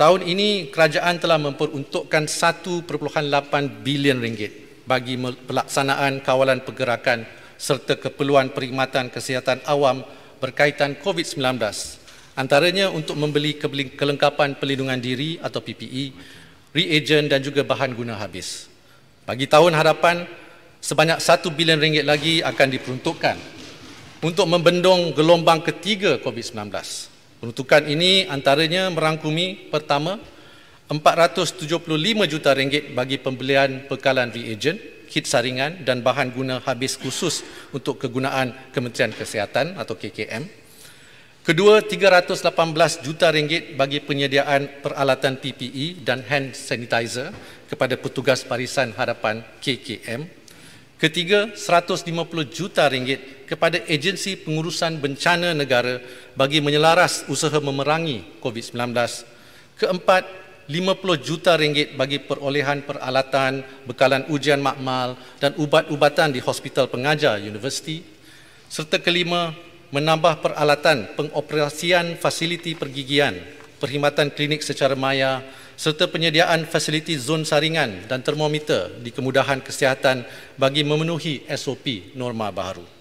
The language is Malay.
Tahun ini kerajaan telah memperuntukkan 1.8 bilion ringgit bagi pelaksanaan kawalan pergerakan serta keperluan perkhidmatan kesihatan awam berkaitan COVID-19 antaranya untuk membeli kelengkapan pelindungan diri atau PPE, reagent dan juga bahan guna habis. Bagi tahun harapan sebanyak 1 bilion ringgit lagi akan diperuntukkan untuk membendung gelombang ketiga COVID-19. Peruntukan ini antaranya merangkumi pertama 475 juta ringgit bagi pembelian bekalan reagent, kit saringan dan bahan guna habis khusus untuk kegunaan Kementerian Kesihatan atau KKM. Kedua, 318 juta ringgit bagi penyediaan peralatan PPE dan hand sanitizer kepada petugas barisan hadapan KKM. Ketiga, 150 juta ringgit kepada agensi pengurusan bencana negara bagi menyelaras usaha memerangi COVID-19. Keempat, 50 juta ringgit bagi perolehan peralatan, bekalan ujian makmal dan ubat-ubatan di hospital pengajar universiti. Serta kelima, menambah peralatan pengoperasian fasiliti pergigian, perkhidmatan klinik secara maya serta penyediaan fasiliti zon saringan dan termometer di kemudahan kesihatan bagi memenuhi SOP norma baharu.